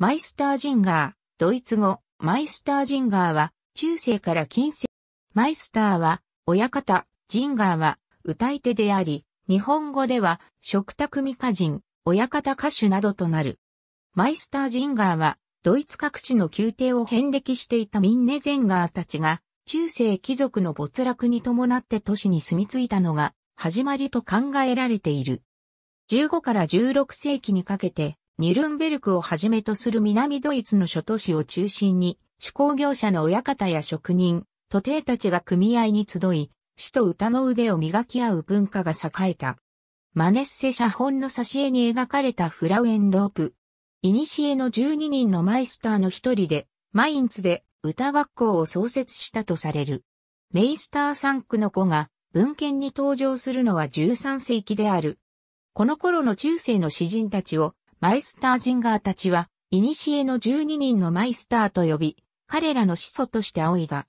マイスタージンガー、ドイツ語、マイスタージンガーは、中世から近世。マイスターは、親方、ジンガーは、歌い手であり、日本語では、食卓未歌人、親方歌手などとなる。マイスタージンガーは、ドイツ各地の宮廷を遍歴していたミンネゼンガーたちが、中世貴族の没落に伴って都市に住み着いたのが、始まりと考えられている。15から16世紀にかけて、ニルンベルクをはじめとする南ドイツの諸都市を中心に、手工業者の親方や職人、徒弟たちが組合に集い、詩と歌の腕を磨き合う文化が栄えた。マネッセ写本の挿絵に描かれたフラウエンロープ。イニシエの12人のマイスターの一人で、マインツで歌学校を創設したとされる。メイスター3区の子が文献に登場するのは13世紀である。この頃の中世の詩人たちをマイスタージンガーたちは、古の12人のマイスターと呼び、彼らの始祖として仰いだ。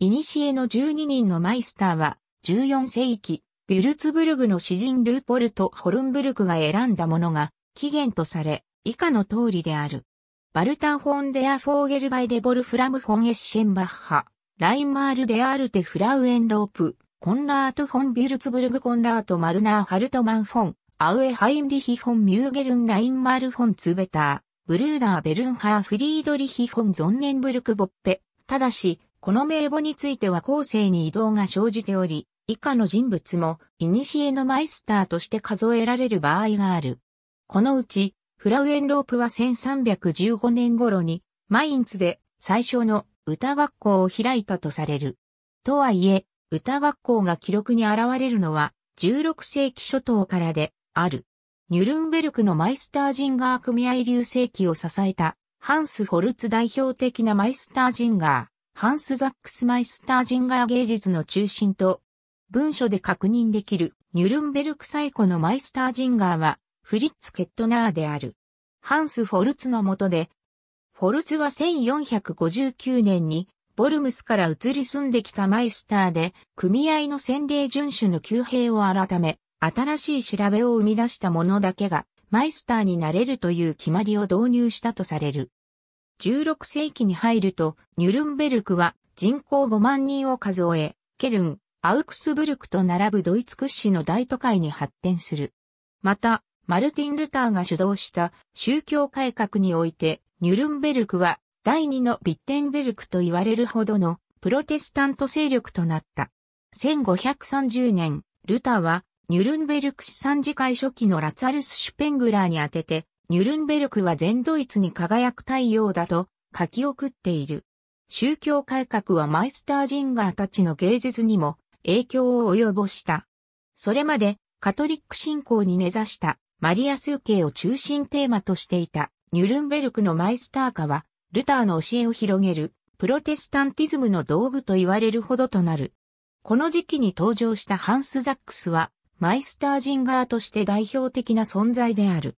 古の12人のマイスターは、14世紀、ビュルツブルグの詩人ルーポルト・ホルンブルクが選んだものが、起源とされ、以下の通りである。バルタン・フォン・デア・フォーゲル・バイ・デ・ボル・フラム・フォン・エッシェンバッハ、ラインマール・デアール・テ・フラウエン・ロープ、コンラート・フォン・ビュルツブルグ・コンラート・マルナー・ハルトマン・フォン、アウエハインリヒホン・ミューゲルン・ラインマルフォン・ツベター、ブルーダー・ベルンハー・フリードリヒホン・ゾンネンブルク・ボッペ。ただし、この名簿については後世に移動が生じており、以下の人物も、古のマイスターとして数えられる場合がある。このうち、フラウエンロープは1315年頃に、マインツで最初の歌学校を開いたとされる。とはいえ、歌学校が記録に現れるのは16世紀初頭からで、ある。ニュルンベルクのマイスタージンガー組合流星期を支えた、ハンス・ホルツ代表的なマイスタージンガー、ハンス・ザックス・マイスタージンガー芸術の中心と、文書で確認できるニュルンベルク最古のマイスタージンガーは、フリッツ・ケットナーである。ハンス・フォルツの下で、フォルツは1459年に、ボルムスから移り住んできたマイスターで、組合の洗礼遵守の旧兵を改め、新しい調べを生み出した者だけがマイスターになれるという決まりを導入したとされる。16世紀に入ると、ニュルンベルクは人口5万人を数え、ケルン、アウクスブルクと並ぶドイツ屈指の大都会に発展する。また、マルティン・ルターが主導した宗教改革において、ニュルンベルクは第二のビッテンベルクと言われるほどのプロテスタント勢力となった。1530年、ルターはニュルンベルク市産次会初期のラツァルス・シュペングラーに当てて、ニュルンベルクは全ドイツに輝く太陽だと書き送っている。宗教改革はマイスタージンガーたちの芸術にも影響を及ぼした。それまでカトリック信仰に根ざしたマリア数形を中心テーマとしていたニュルンベルクのマイスター化はルターの教えを広げるプロテスタンティズムの道具と言われるほどとなる。この時期に登場したハンス・ザックスはマイスタージンガーとして代表的な存在である。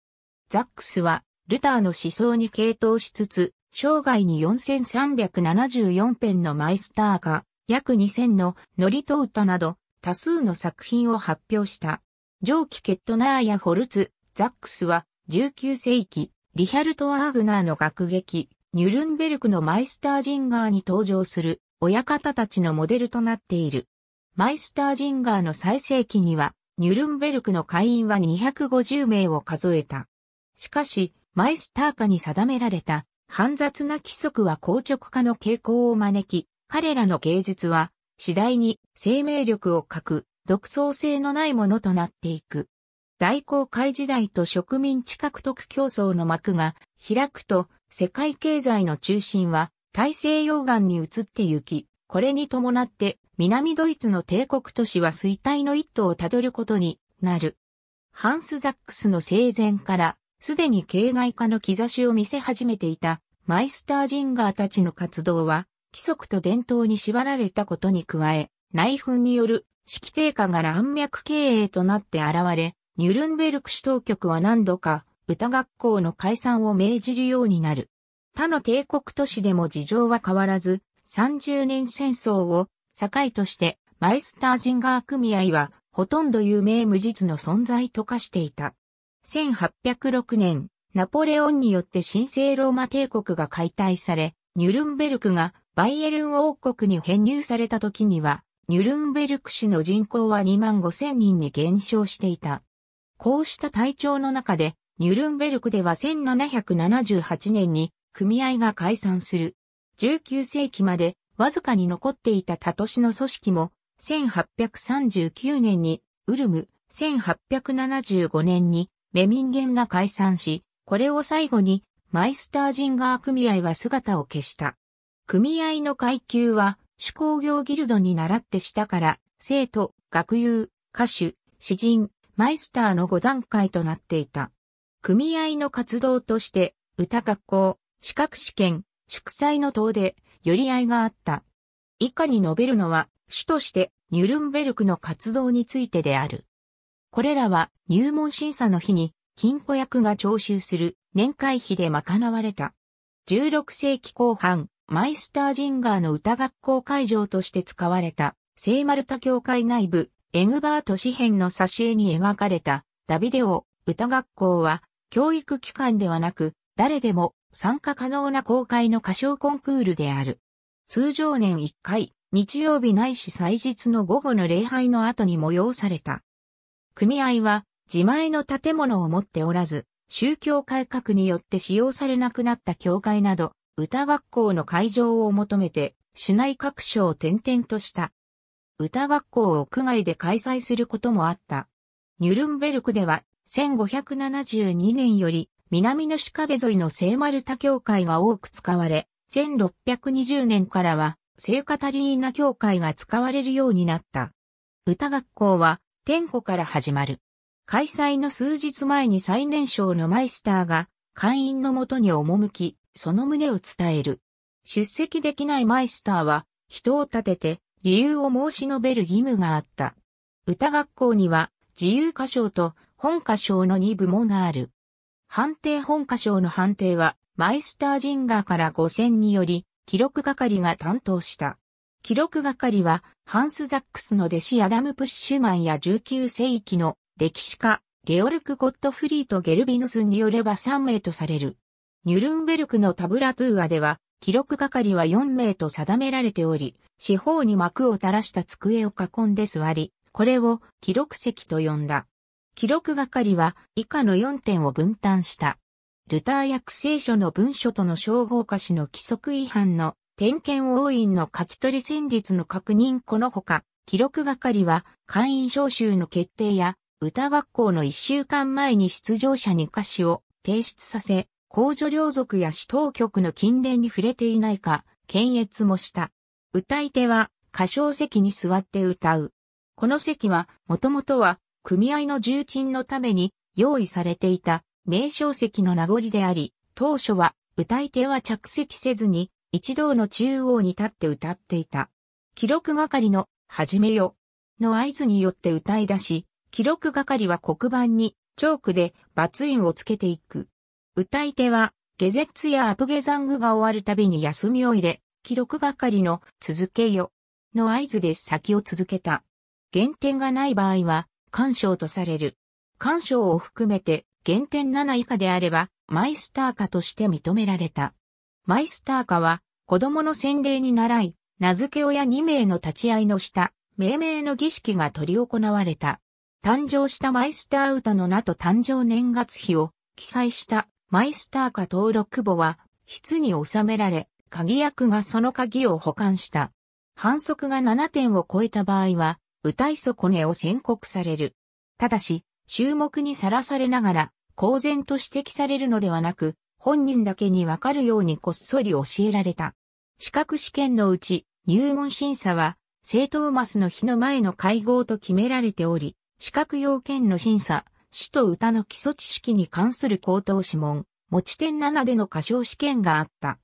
ザックスは、ルターの思想に傾倒しつつ、生涯に4374編のマイスターが、約2000のノリト歌など、多数の作品を発表した。上記ケットナーやホルツ、ザックスは、19世紀、リヒャルト・アーグナーの学劇、ニュルンベルクのマイスタージンガーに登場する、親方たちのモデルとなっている。マイスタージンガーの最盛期には、ニュルンベルクの会員は250名を数えた。しかし、マイスター化に定められた、煩雑な規則は硬直化の傾向を招き、彼らの芸術は、次第に生命力を欠く、独創性のないものとなっていく。大航海時代と植民地獲得競争の幕が開くと、世界経済の中心は大西洋岸に移って行き、これに伴って南ドイツの帝国都市は衰退の一途をたどることになる。ハンス・ザックスの生前から、すでに形骸化の兆しを見せ始めていた、マイスタージンガーたちの活動は、規則と伝統に縛られたことに加え、内紛による式低下が乱脈経営となって現れ、ニュルンベルク市当局は何度か歌学校の解散を命じるようになる。他の帝国都市でも事情は変わらず、30年戦争を境として、マイスタージンガー組合は、ほとんど有名無実の存在と化していた。1806年、ナポレオンによって神聖ローマ帝国が解体され、ニュルンベルクがバイエルン王国に編入された時には、ニュルンベルク市の人口は2万5千人に減少していた。こうした体調の中で、ニュルンベルクでは1778年に組合が解散する。19世紀までわずかに残っていたタトシの組織も、1839年にウルム、1875年にメミンゲンが解散し、これを最後にマイスタージンガー組合は姿を消した。組合の階級は、手工業ギルドに習ってしたから、生徒、学友、歌手、詩人、マイスターの5段階となっていた。組合の活動として、歌学校、資格試験、祝祭の等で、寄り合いがあった。以下に述べるのは、主としてニュルンベルクの活動についてである。これらは入門審査の日に金庫役が徴収する年会費で賄われた。16世紀後半、マイスタージンガーの歌学校会場として使われた聖マルタ教会内部、エグバート詩編の挿絵に描かれたダビデオ歌学校は教育機関ではなく誰でも参加可能な公開の歌唱コンクールである。通常年1回、日曜日ないし祭日の午後の礼拝の後に催された。組合は自前の建物を持っておらず、宗教改革によって使用されなくなった教会など、歌学校の会場を求めて、市内各所を転々とした。歌学校を屋外で開催することもあった。ニュルンベルクでは、1572年より南の鹿部沿いの聖丸太教会が多く使われ、1620年からは聖カタリーナ教会が使われるようになった。歌学校は天保から始まる。開催の数日前に最年少のマイスターが会員のもとに赴き、その旨を伝える。出席できないマイスターは人を立てて理由を申し述べる義務があった。歌学校には自由歌唱と本歌唱の2部門がある。判定本科賞の判定は、マイスタージンガーから5 0により、記録係が担当した。記録係は、ハンス・ザックスの弟子アダム・プッシュマンや19世紀の歴史家、ゲオルク・ゴットフリート・ゲルビヌスによれば3名とされる。ニュルンベルクのタブラトゥーアでは、記録係は4名と定められており、四方に幕を垂らした机を囲んで座り、これを記録席と呼んだ。記録係は以下の4点を分担した。ルター役聖書の文書との称号化しの規則違反の点検応印の書き取り戦率の確認このほか、記録係は会員招集の決定や歌学校の1週間前に出場者に歌詞を提出させ、公助領族や市当局の禁令に触れていないか、検閲もした。歌い手は歌唱席に座って歌う。この席は、もともとは組合の重鎮のために用意されていた名称席の名残であり、当初は歌い手は着席せずに一同の中央に立って歌っていた。記録係の、始めよ、の合図によって歌い出し、記録係は黒板にチョークで罰印をつけていく。歌い手は、ゲゼッツやアプゲザングが終わるたびに休みを入れ、記録係の続けよの合図で先を続けた。減点がない場合は、干渉とされる。干渉を含めて原点7以下であれば、マイスター化として認められた。マイスター化は、子供の洗礼に習い、名付け親2名の立ち会いの下、命名の儀式が執り行われた。誕生したマイスター歌の名と誕生年月日を記載したマイスター化登録簿は、筆に収められ、鍵役がその鍵を保管した。反則が7点を超えた場合は、歌い損ねを宣告される。ただし、注目にさらされながら、公然と指摘されるのではなく、本人だけにわかるようにこっそり教えられた。資格試験のうち、入門審査は、聖トーマスの日の前の会合と決められており、資格要件の審査、詩と歌の基礎知識に関する口頭諮問、持ち点7での歌唱試験があった。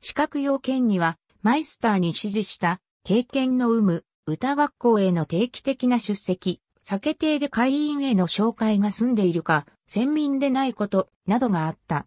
資格要件には、マイスターに指示した、経験の有無、歌学校への定期的な出席、酒亭で会員への紹介が済んでいるか、選民でないこと、などがあった。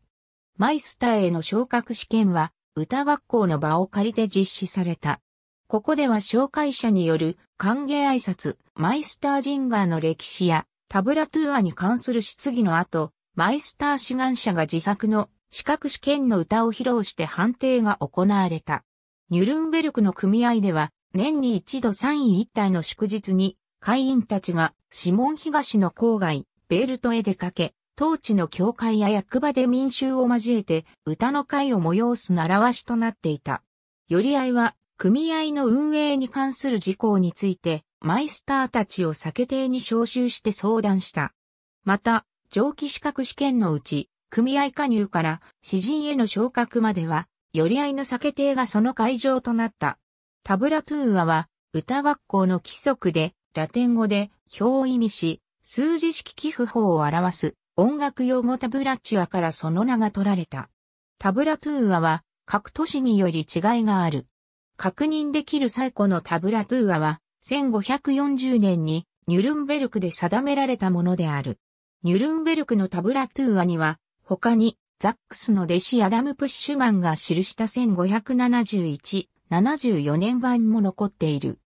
マイスターへの昇格試験は、歌学校の場を借りて実施された。ここでは紹介者による歓迎挨拶、マイスタージンガーの歴史やタブラトゥアに関する質疑の後、マイスター志願者が自作の資格試験の歌を披露して判定が行われた。ニュルンベルクの組合では年に一度3位一体の祝日に、会員たちが、指紋東の郊外、ベルトへ出かけ、当地の教会や役場で民衆を交えて、歌の会を催す習わしとなっていた。寄り合いは、組合の運営に関する事項について、マイスターたちを酒亭に招集して相談した。また、上記資格試験のうち、組合加入から詩人への昇格までは、寄り合いの酒亭がその会場となった。タブラトゥーアは歌学校の規則でラテン語で表を意味し、数字式寄付法を表す音楽用語タブラチュアからその名が取られた。タブラトゥーアは各都市により違いがある。確認できる最古のタブラトゥーアは1540年にニュルンベルクで定められたものである。ニュルンベルクのタブラトゥーアには他にザックスの弟子アダム・プッシュマンが記した1571 74年版も残っている。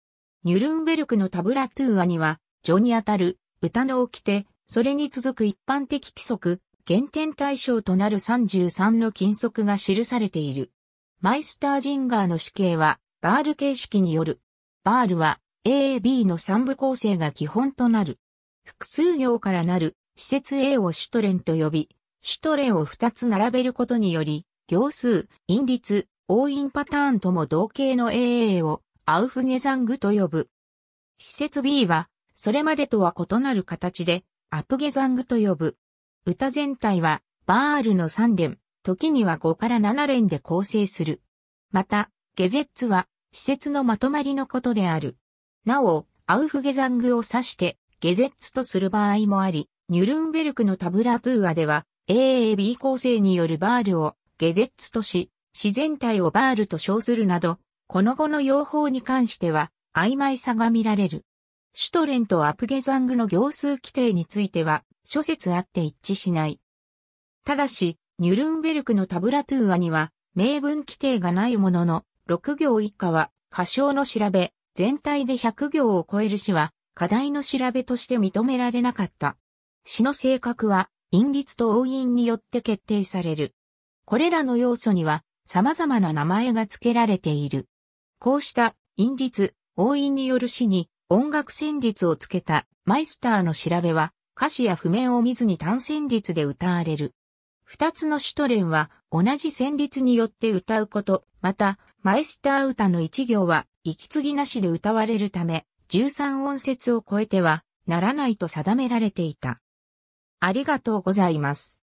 ニュルンベルクのタブラトゥーアには、序にあたる、歌の掟、それに続く一般的規則、原点対象となる33の禁則が記されている。マイスタージンガーの死刑は、バール形式による。バールは、AB の三部構成が基本となる。複数行からなる、施設 A をシュトレンと呼び、シュトレンを二つ並べることにより、行数、因律、応印パターンとも同型の AA をアウフゲザングと呼ぶ。施設 B は、それまでとは異なる形で、アプゲザングと呼ぶ。歌全体は、バールの3連、時には5から7連で構成する。また、ゲゼッツは、施設のまとまりのことである。なお、アウフゲザングを指して、ゲゼッツとする場合もあり、ニュルンベルクのタブラトゥーアでは、AAB 構成によるバールをゲゼッツとし、自然体をバールと称するなど、この後の用法に関しては曖昧さが見られる。シュトレンとアプゲザングの行数規定については諸説あって一致しない。ただし、ニュルンベルクのタブラトゥーアには名文規定がないものの、6行以下は過小の調べ、全体で100行を超える詩は課題の調べとして認められなかった。詩の性格は、韻律と応印によって決定される。これらの要素には、様々な名前が付けられている。こうした因律、応印による詩に音楽旋律をつけたマイスターの調べは歌詞や譜面を見ずに単旋律で歌われる。二つのシュトレンは同じ旋律によって歌うこと、またマイスター歌の一行は息継ぎなしで歌われるため13音節を超えてはならないと定められていた。ありがとうございます。